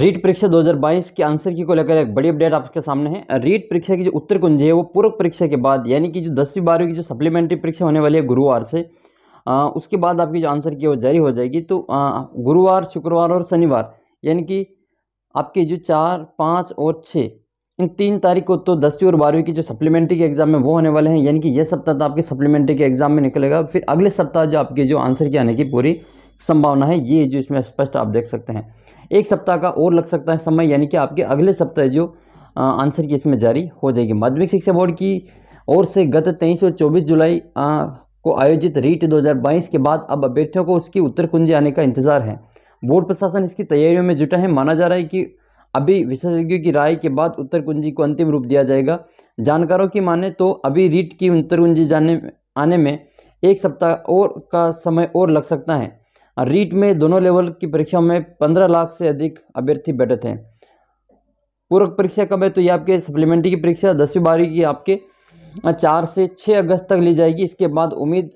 रीट परीक्षा 2022 के आंसर की को लेकर एक बड़ी अपडेट आपके सामने है रीट परीक्षा की जो उत्तर कुंज है वो पूर्व परीक्षा के बाद यानी कि जो दसवीं बारहवीं की जो सप्लीमेंट्री परीक्षा होने वाली है गुरुवार से आ, उसके बाद आपकी जो आंसर की वो जारी हो जाएगी तो आ, गुरुवार शुक्रवार और शनिवार यानी कि आपके जो चार पाँच और छः इन तीन तारीख को तो दसवीं और बारहवीं की जो सप्लीमेंट्री के एग्ज़ाम में वो होने वाले हैं यानी कि यह सप्ताह तो आपके सप्लीमेंट्री के एग्ज़ाम में निकलेगा फिर अगले सप्ताह जो आपके जो आंसर की आने की पूरी संभावना है ये जो इसमें स्पष्ट आप देख सकते हैं एक सप्ताह का और लग सकता है समय यानी कि आपके अगले सप्ताह जो आंसर की इसमें जारी हो जाएगी माध्यमिक शिक्षा बोर्ड की ओर से गत तेईस और चौबीस जुलाई आ, को आयोजित रीट 2022 के बाद अब अभ्यर्थियों को उसकी उत्तर कुंजी आने का इंतजार है बोर्ड प्रशासन इसकी तैयारियों में जुटा है माना जा रहा है कि अभी विशेषज्ञों की राय के बाद उत्तर कुंजी को अंतिम रूप दिया जाएगा जानकारों की माने तो अभी रीट की उत्तर कुंजी जाने आने में एक सप्ताह और का समय और लग सकता है रीट में दोनों लेवल की परीक्षाओं में पंद्रह लाख से अधिक अभ्यर्थी बैठे थे पूर्व परीक्षा कब है तो ये आपके सप्लीमेंट्री की परीक्षा दसवीं बारहवीं की आपके चार से छः अगस्त तक ली जाएगी इसके बाद उम्मीद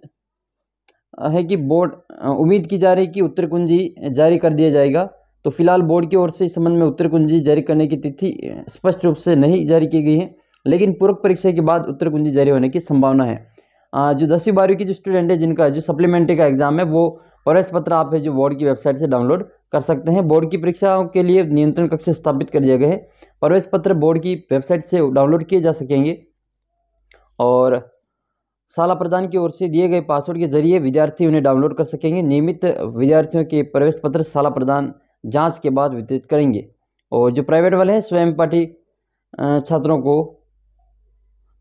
है कि बोर्ड उम्मीद की जा रही कि उत्तर कुंजी जारी कर दिया जाएगा तो फिलहाल बोर्ड की ओर से इस संबंध में उत्तर कुंजी जारी करने की तिथि स्पष्ट रूप से नहीं जारी की गई है लेकिन पूर्व परीक्षा के बाद उत्तर कुंजी जारी होने की संभावना है जो दसवीं बारहवीं की जो स्टूडेंट है जिनका जो सप्लीमेंट्री का एग्ज़ाम है वो और इस पत्र आप है जो बोर्ड की वेबसाइट से डाउनलोड कर सकते हैं बोर्ड की परीक्षाओं के लिए नियंत्रण कक्ष स्थापित कर दिए गए हैं प्रवेश पत्र बोर्ड की वेबसाइट से डाउनलोड किए जा सकेंगे और शाला प्रदान की ओर से दिए गए पासवर्ड के जरिए विद्यार्थी उन्हें डाउनलोड कर सकेंगे नियमित विद्यार्थियों के प्रवेश पत्र शाला प्रदान जांच के बाद वितरित करेंगे और जो प्राइवेट वाले हैं स्वयं पाठी छात्रों को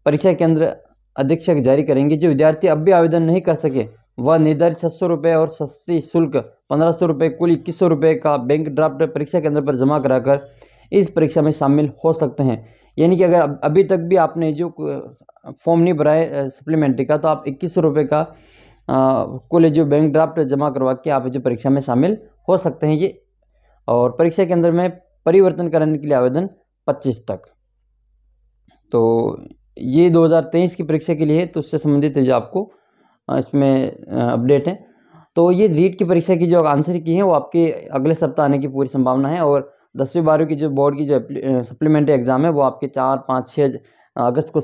परीक्षा केंद्र अधीक्षक जारी करेंगे जो विद्यार्थी अब भी आवेदन नहीं कर सके व निर्धारित छह सौ रुपये और सस्ती शुल्क पंद्रह सौ रुपये कुल इक्कीस सौ रुपये का बैंक ड्राफ्ट परीक्षा केंद्र पर जमा कराकर इस परीक्षा में शामिल हो सकते हैं यानी कि अगर अभी तक भी आपने जो फॉर्म नहीं भरा है सप्लीमेंट्री का तो आप इक्कीस सौ रुपये का कुल जो बैंक ड्राफ्ट जमा करवा के आप जो परीक्षा में शामिल हो सकते हैं ये और परीक्षा केंद्र में परिवर्तन करने के लिए आवेदन पच्चीस तक तो ये 2023 की परीक्षा के लिए तो उससे संबंधित जो आपको इसमें अपडेट है तो ये रीट की परीक्षा की जो आंसर की है वो आपके अगले सप्ताह आने की पूरी संभावना है और दसवीं बारहवीं की जो बोर्ड की जो सप्लीमेंट्री एग्ज़ाम है वो आपके चार पाँच छः अगस्त को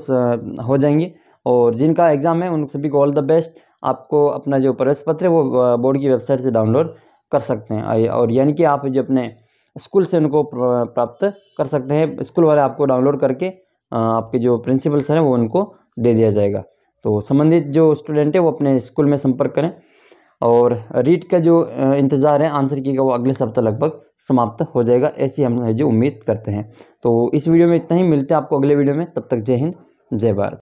हो जाएंगी और जिनका एग्ज़ाम है उन सभी को ऑल द बेस्ट आपको अपना जो प्रवेश पत्र है वो बोर्ड की वेबसाइट से डाउनलोड कर सकते हैं और यानी कि आप जो अपने स्कूल से उनको प्राप्त कर सकते हैं स्कूल वाले आपको डाउनलोड करके आपके जो प्रिंसिपल सर हैं वो उनको दे दिया जाएगा तो संबंधित जो स्टूडेंट है वो अपने स्कूल में संपर्क करें और रीट का जो इंतज़ार है आंसर की का वो अगले सप्ताह लगभग समाप्त हो जाएगा ऐसी हम जो उम्मीद करते हैं तो इस वीडियो में इतना ही मिलते हैं आपको अगले वीडियो में तब तक जय हिंद जय भारत